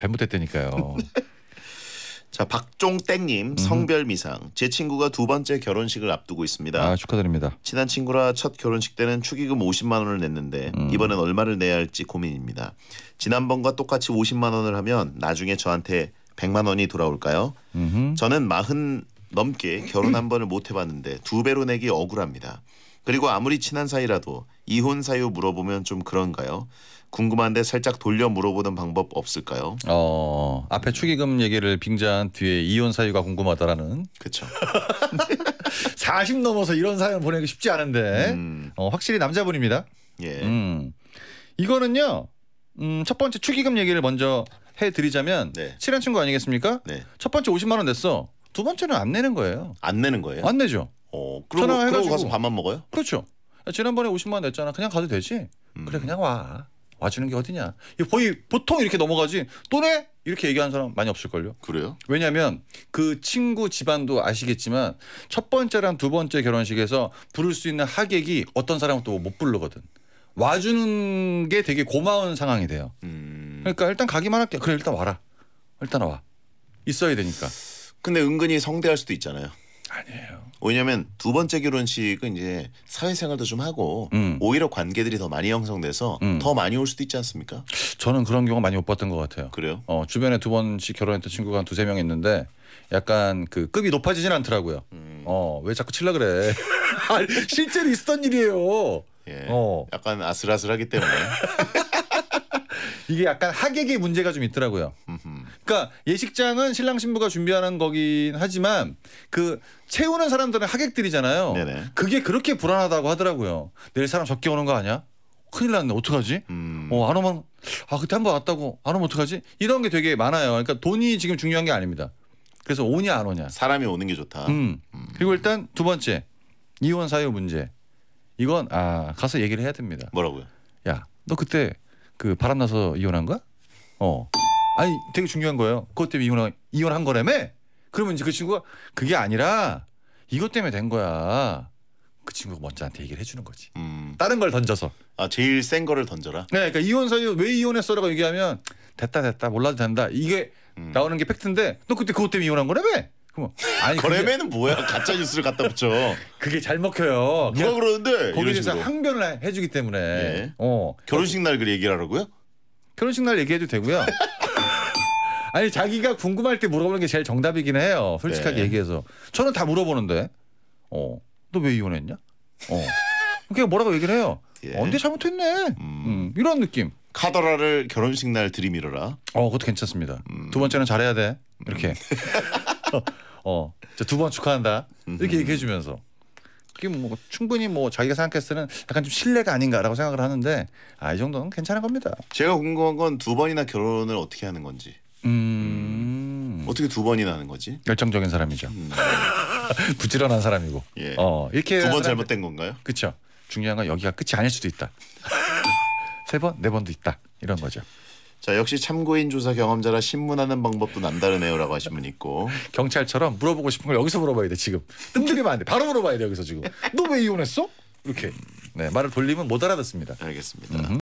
잘못했다니까요. 자 박종땡님 음. 성별 미상 제 친구가 두 번째 결혼식을 앞두고 있습니다. 아 축하드립니다. 친한 친구라 첫 결혼식 때는 축의금 50만 원을 냈는데 음. 이번엔 얼마를 내야 할지 고민입니다. 지난번과 똑같이 50만 원을 하면 나중에 저한테 100만 원이 돌아올까요? 음흠. 저는 마흔 넘게 결혼 한 번을 못 해봤는데 두 배로 내기 억울합니다. 그리고 아무리 친한 사이라도 이혼 사유 물어보면 좀 그런가요? 궁금한데 살짝 돌려 물어보는 방법 없을까요? 어 앞에 축의금 얘기를 빙자한 뒤에 이혼 사유가 궁금하다라는. 그렇죠. 40 넘어서 이런 사연 보내기 쉽지 않은데 음. 어, 확실히 남자분입니다. 예. 음. 이거는요. 음, 첫 번째 축의금 얘기를 먼저 해드리자면 네. 친한 친구 아니겠습니까? 네. 첫 번째 50만 원 냈어. 두 번째는 안 내는 거예요. 안 내는 거예요? 안 내죠. 어, 그러고, 전화해가지고 그러고 가서 밥만 먹어요? 그렇죠. 아, 지난번에 50만 원 냈잖아. 그냥 가도 되지. 음. 그래 그냥 와. 와주는 게 어디냐. 거의 보통 이렇게 넘어가지 또래 이렇게 얘기하는 사람 많이 없을걸요. 그래요? 왜냐하면 그 친구 집안도 아시겠지만 첫 번째랑 두 번째 결혼식에서 부를 수 있는 하객이 어떤 사람은 또못 부르거든. 와주는 게 되게 고마운 상황이 돼요. 음... 그러니까 일단 가기만 할게. 그래 일단 와라. 일단 와. 있어야 되니까. 근데 은근히 성대할 수도 있잖아요. 아니에요. 왜냐하면 두 번째 결혼식은 이제 사회생활도 좀 하고 음. 오히려 관계들이 더 많이 형성돼서 음. 더 많이 올 수도 있지 않습니까? 저는 그런 경우 많이 못 봤던 것 같아요. 그래요? 어, 주변에 두 번씩 결혼했던 친구가 한 두세 명 있는데 약간 그 급이 높아지진 않더라고요. 음. 어, 왜 자꾸 칠라 그래? 아니, 실제로 있었던 일이에요. 예, 어. 약간 아슬아슬하기 때문에. 이게 약간 하객의 문제가 좀 있더라고요. 그러니까 예식장은 신랑 신부가 준비하는 거긴 하지만 그 채우는 사람들은 하객들이잖아요. 네네. 그게 그렇게 불안하다고 하더라고요. 내일 사람 적게 오는 거 아니야? 큰일 났네. 어떡하지? 음. 어, 안 오면 아, 그때 한 번 왔다고 안 오면 어떡하지? 이런 게 되게 많아요. 그러니까 돈이 지금 중요한 게 아닙니다. 그래서 오냐 안 오냐. 사람이 오는 게 좋다. 음. 음. 그리고 일단 두 번째. 이혼 사유 문제. 이건 아, 가서 얘기를 해야 됩니다. 뭐라고요? 야, 너 그때 그 바람 나서 이혼한 거야? 어. 아니 되게 중요한 거예요. 그것 때문에 이혼한 이혼한 거라며? 그러면 이제 그 친구가 그게 아니라 이것 때문에 된 거야. 그 친구가 먼저 한테 얘기를 해주는 거지. 음. 다른 걸 던져서. 아 제일 센 거를 던져라. 네, 그러니까 이혼 사유 왜 이혼했어라고 얘기하면 됐다 됐다 몰라도 된다 이게 음. 나오는 게 팩트인데 너 그때 그것 때문에 이혼한 거라며? 그럼 아니 거래매는 뭐야 가짜 뉴스를 갖다 붙여. 그게 잘 먹혀요. 누가 그러는데 거기에서 항변을 해주기 때문에. 예. 어 결혼식 날 그 얘기를 하라고요? 결혼식 날 얘기해도 되고요. 아니 자기가 궁금할 때 물어보는 게 제일 정답이긴 해요. 솔직하게 네. 얘기해서 저는 다 물어보는데 어, 너왜 이혼했냐? 어, 그냥 그러니까 뭐라고 얘기를 해요. 예. 언제 잘못했네. 음. 음, 이런 느낌. 카더라를 결혼식 날 들이밀어라. 어, 그것도 괜찮습니다. 음. 두 번째는 잘해야 돼. 이렇게. 음. 어, 두번 축하한다. 이렇게 음. 얘기해 주면서. 그게 뭐 충분히 뭐 자기가 생각했을 때는 약간 좀 신뢰가 아닌가라고 생각을 하는데 아 이 정도는 괜찮은 겁니다. 제가 궁금한 건 두 번이나 결혼을 어떻게 하는 건지. 어떻게 두 번이나 하는 거지? 열정적인 사람이죠. 음. 부지런한 사람이고. 예. 어 이렇게 두 번 잘못된 건가요? 그렇죠. 중요한 건 여기가 끝이 아닐 수도 있다. 세 번, 네 번도 있다. 이런 거죠. 자 역시 참고인 조사 경험자라 신문하는 방법도 남다르네요라고 하신 분 있고 경찰처럼 물어보고 싶은 걸 여기서 물어봐야 돼 지금 뜸들이면 안돼 바로 물어봐야 돼 여기서 지금 너 왜 이혼했어 이렇게 네 말을 돌리면 못 알아듣습니다 알겠습니다. 음